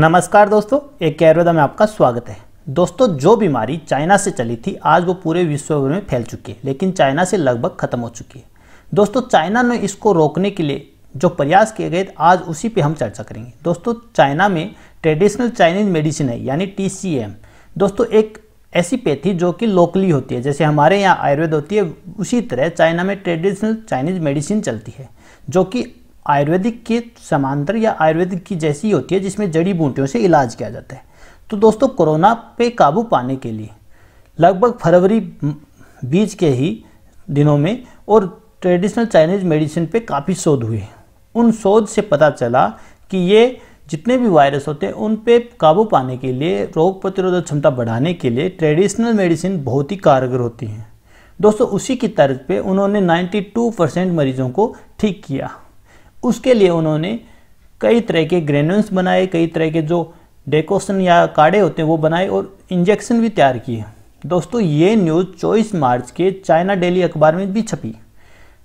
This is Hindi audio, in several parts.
नमस्कार दोस्तों एक कैरवेदा में आपका स्वागत है दोस्तों जो बीमारी चाइना से चली थी आज वो पूरे विश्व भर में फैल चुकी है लेकिन चाइना से लगभग खत्म हो चुकी है दोस्तों चाइना ने इसको रोकने के लिए जो प्रयास किए गए आज उसी पे हम चर्चा करेंगे दोस्तों चाइना में ट्रेडिशनल चाइनीज मेडिसिन है यानी टी दोस्तों एक ऐसी पैथी जो कि लोकली होती है जैसे हमारे यहाँ आयुर्वेद होती है उसी तरह चाइना में ट्रेडिशनल चाइनीज मेडिसिन चलती है जो कि आयुर्वेदिक के समांतर या आयुर्वेदिक की जैसी होती है जिसमें जड़ी बूटियों से इलाज किया जाता है तो दोस्तों कोरोना पे काबू पाने के लिए लगभग फरवरी बीच के ही दिनों में और ट्रेडिशनल चाइनीज मेडिसिन पे काफ़ी शोध हुए उन शोध से पता चला कि ये जितने भी वायरस होते हैं उन पे काबू पाने के लिए रोग प्रतिरोधक क्षमता बढ़ाने के लिए ट्रेडिशनल मेडिसिन बहुत ही कारगर होती हैं दोस्तों उसी की तर्ज पे उन्होंने 92 परसेंट मरीजों को ठीक किया उसके लिए उन्होंने कई तरह के ग्रेन्यूल्स बनाए कई तरह के जो डेकोशन या काड़े होते हैं वो बनाए और इंजेक्शन भी तैयार किए दोस्तों ये न्यूज़ चौबीस मार्च के चाइना डेली अखबार में भी छपी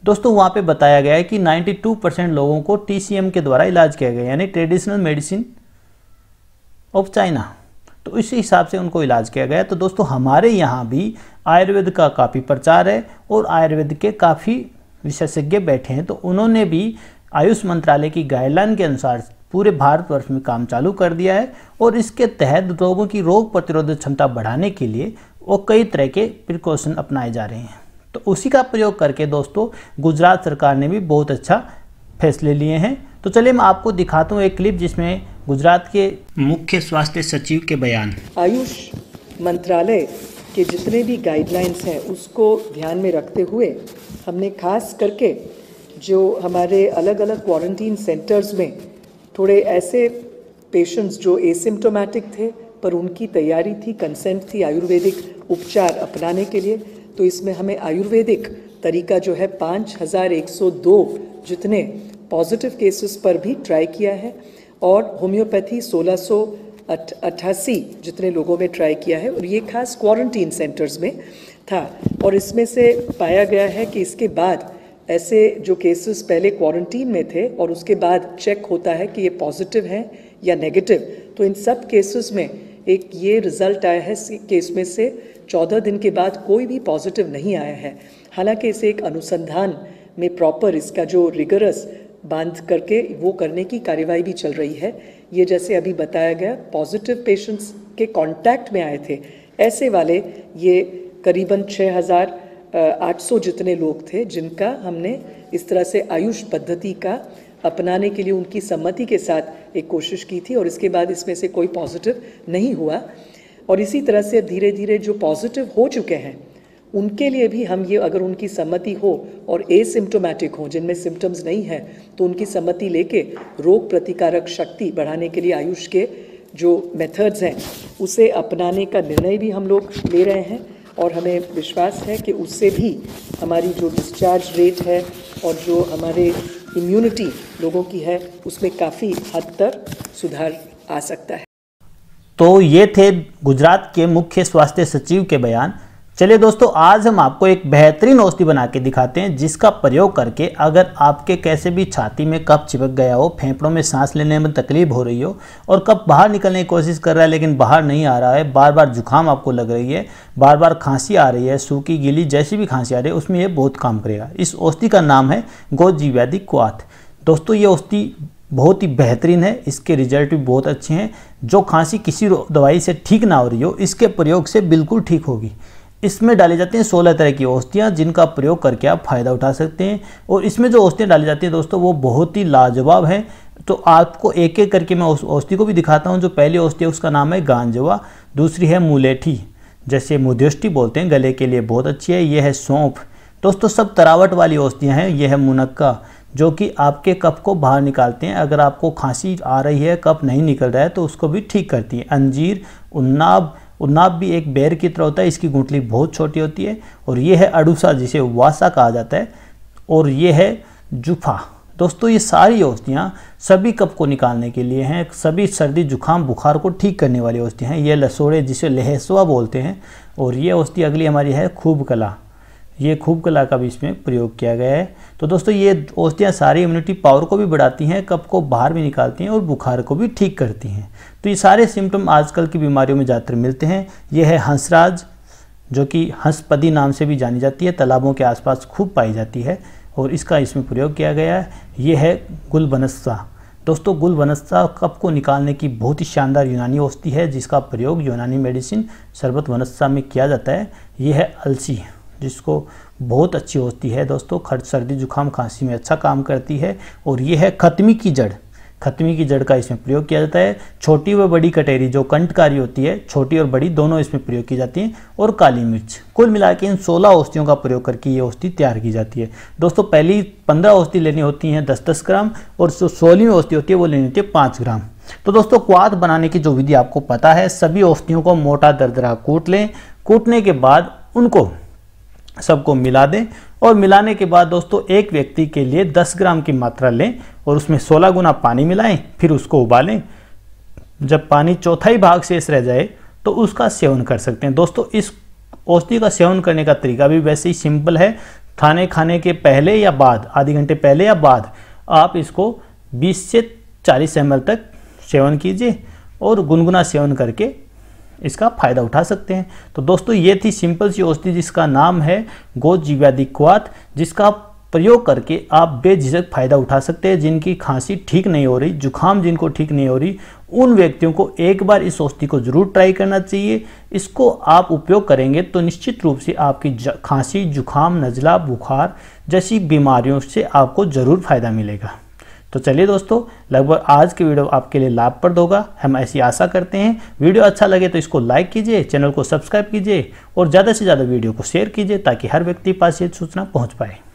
दोस्तों वहाँ पे बताया गया है कि 92 परसेंट लोगों को टीसीएम के द्वारा इलाज किया गया यानी ट्रेडिशनल मेडिसिन ऑफ चाइना तो इसी हिसाब से उनको इलाज किया गया तो दोस्तों हमारे यहाँ भी आयुर्वेद का काफ़ी प्रचार है और आयुर्वेद के काफ़ी विशेषज्ञ बैठे हैं तो उन्होंने भी आयुष मंत्रालय की गाइडलाइन के अनुसार पूरे भारतवर्ष में काम चालू कर दिया है और इसके तहत लोगों की रोग प्रतिरोधक क्षमता बढ़ाने के लिए वो कई तरह के प्रिकॉशन अपनाए जा रहे हैं तो उसी का प्रयोग करके दोस्तों गुजरात सरकार ने भी बहुत अच्छा फैसले लिए हैं तो चलिए मैं आपको दिखाता हूँ एक क्लिप जिसमें गुजरात के मुख्य स्वास्थ्य सचिव के बयान आयुष मंत्रालय के जितने भी गाइडलाइंस हैं उसको ध्यान में रखते हुए हमने खास करके जो हमारे अलग अलग क्वारंटीन सेंटर्स में थोड़े ऐसे पेशेंट्स जो एसिम्टोमेटिक थे पर उनकी तैयारी थी कंसेंट थी आयुर्वेदिक उपचार अपनाने के लिए तो इसमें हमें आयुर्वेदिक तरीका जो है 5102 जितने पॉजिटिव केसेस पर भी ट्राई किया है और होम्योपैथी सोलह अट्ठासी जितने लोगों में ट्राई किया है और ये खास क्वारंटीन सेंटर्स में था और इसमें से पाया गया है कि इसके बाद ऐसे जो केसेस पहले क्वारंटीन में थे और उसके बाद चेक होता है कि ये पॉजिटिव हैं या नेगेटिव तो इन सब केसेस में एक ये रिजल्ट आया है केस में से चौदह दिन के बाद कोई भी पॉजिटिव नहीं आया है हालांकि इसे एक अनुसंधान में प्रॉपर इसका जो रिगरस बांध करके वो करने की कार्यवाही भी चल रही है ये जैसे अभी बताया गया पॉजिटिव पेशेंट्स के कांटेक्ट में आए थे ऐसे वाले ये करीबन हज़ार 800 जितने लोग थे जिनका हमने इस तरह से आयुष पद्धति का अपनाने के लिए उनकी सम्मति के साथ एक कोशिश की थी और इसके बाद इसमें से कोई पॉजिटिव नहीं हुआ और इसी तरह से धीरे धीरे जो पॉजिटिव हो चुके हैं उनके लिए भी हम ये अगर उनकी सम्मति हो और एसिम्टोमेटिक हो जिनमें सिम्टम्स नहीं हैं तो उनकी सम्मति लेके रोग प्रतिकारक शक्ति बढ़ाने के लिए आयुष के जो मेथड्स हैं उसे अपनाने का निर्णय भी हम लोग ले रहे हैं और हमें विश्वास है कि उससे भी हमारी जो डिस्चार्ज रेट है और जो हमारे इम्यूनिटी लोगों की है उसमें काफ़ी हद तक सुधार आ सकता है तो ये थे गुजरात के मुख्य स्वास्थ्य सचिव के बयान चलिए दोस्तों आज हम आपको एक बेहतरीन औषधि बना के दिखाते हैं जिसका प्रयोग करके अगर आपके कैसे भी छाती में कप चिपक गया हो फेफड़ों में सांस लेने में तकलीफ हो रही हो और कप बाहर निकलने की कोशिश कर रहा है लेकिन बाहर नहीं आ रहा है बार बार जुकाम आपको लग रही है बार बार खांसी आ रही है सूखी गीली जैसी भी खांसी आ रही है उसमें यह बहुत काम करेगा इस औषधि का नाम है गोजीव्याधि क्वाथ दोस्तों ये औषधि बहुत ही बेहतरीन है इसके रिजल्ट भी बहुत अच्छे हैं जो खांसी किसी दवाई से ठीक ना हो रही हो इसके प्रयोग से बिल्कुल ठीक होगी इसमें डाली जाती हैं सोलह तरह की औषधियाँ जिनका प्रयोग करके आप फ़ायदा उठा सकते हैं और इसमें जो औषधियाँ डाली जाती हैं दोस्तों वो बहुत ही लाजवाब हैं तो आपको एक एक करके मैं उस औषधि को भी दिखाता हूँ जो पहली औषधि है उसका नाम है गांजवा दूसरी है मुलेठी जैसे मुध्यष्टि बोलते हैं गले के लिए बहुत अच्छी है यह है सौंफ दोस्तों सब तरावट वाली औषधियाँ हैं यह है मुनक्का जो कि आपके कप को बाहर निकालते हैं अगर आपको खांसी आ रही है कप नहीं निकल रहा है तो उसको भी ठीक करती है अंजीर उन्नाब और नाप भी एक बैर की तरह होता है इसकी गुंटली बहुत छोटी होती है और ये है अडूसा जिसे वासा कहा जाता है और ये है जुफा दोस्तों ये सारी औषधियाँ सभी कप को निकालने के लिए हैं सभी सर्दी जुखाम बुखार को ठीक करने वाली औषधियाँ हैं ये लसोड़े जिसे लहसवा बोलते हैं और ये औषधि अगली हमारी है खूब कला ये खूब कला का भी इसमें प्रयोग किया गया है तो दोस्तों ये औषधियाँ सारी इम्यूनिटी पावर को भी बढ़ाती हैं कप को बाहर भी निकालती हैं और बुखार को भी ठीक करती हैं तो ये सारे सिम्टम आजकल की बीमारियों में ज़्यादातर मिलते हैं ये है हंसराज जो कि हंसपदी नाम से भी जानी जाती है तालाबों के आसपास खूब पाई जाती है और इसका इसमें प्रयोग किया गया है ये है गुलबनस्सा दोस्तों गुलवनस्सा कप को निकालने की बहुत ही शानदार यूनानी औषधि है जिसका प्रयोग यूनानी मेडिसिन शरबत वनस्सा में किया जाता है ये है अलसी जिसको बहुत अच्छी होती है दोस्तों खर्च सर्दी जुकाम खांसी में अच्छा काम करती है और ये है खत्मी की जड़ खत्मी की जड़ का इसमें प्रयोग किया जाता है छोटी व बड़ी कटेरी जो कंटकारी होती है छोटी और बड़ी दोनों इसमें प्रयोग की जाती हैं और काली मिर्च कुल मिला के इन सोलह औषधियों का प्रयोग करके ये औषधि तैयार की जाती है दोस्तों पहली पंद्रह औषधि लेनी होती हैं दस दस ग्राम और जो सोलहवीं औषधि होती है वो लेनी होती है पाँच ग्राम तो दोस्तों क्वाद बनाने की जो विधि आपको पता है सभी औषधियों को मोटा दरदरा कूट लें कूटने के बाद उनको सबको मिला दें और मिलाने के बाद दोस्तों एक व्यक्ति के लिए 10 ग्राम की मात्रा लें और उसमें 16 गुना पानी मिलाएं फिर उसको उबालें जब पानी चौथाई भाग शेष रह जाए तो उसका सेवन कर सकते हैं दोस्तों इस औषधि का सेवन करने का तरीका भी वैसे ही सिंपल है खाने खाने के पहले या बाद आधे घंटे पहले या बाद आप इसको 20 से 40 एम तक सेवन कीजिए और गुनगुना सेवन करके इसका फ़ायदा उठा सकते हैं तो दोस्तों ये थी सिंपल सी औषधि जिसका नाम है गोजीव्यादिक्वात जिसका प्रयोग करके आप बेझिझक फ़ायदा उठा सकते हैं जिनकी खांसी ठीक नहीं हो रही जुखाम जिनको ठीक नहीं हो रही उन व्यक्तियों को एक बार इस औषधि को जरूर ट्राई करना चाहिए इसको आप उपयोग करेंगे तो निश्चित रूप से आपकी खांसी जुखाम नज़ला बुखार जैसी बीमारियों से आपको ज़रूर फ़ायदा मिलेगा तो चलिए दोस्तों लगभग आज की वीडियो आपके लिए लाभप्रद होगा हम ऐसी आशा करते हैं वीडियो अच्छा लगे तो इसको लाइक कीजिए चैनल को सब्सक्राइब कीजिए और ज़्यादा से ज़्यादा वीडियो को शेयर कीजिए ताकि हर व्यक्ति पास ये सूचना पहुँच पाए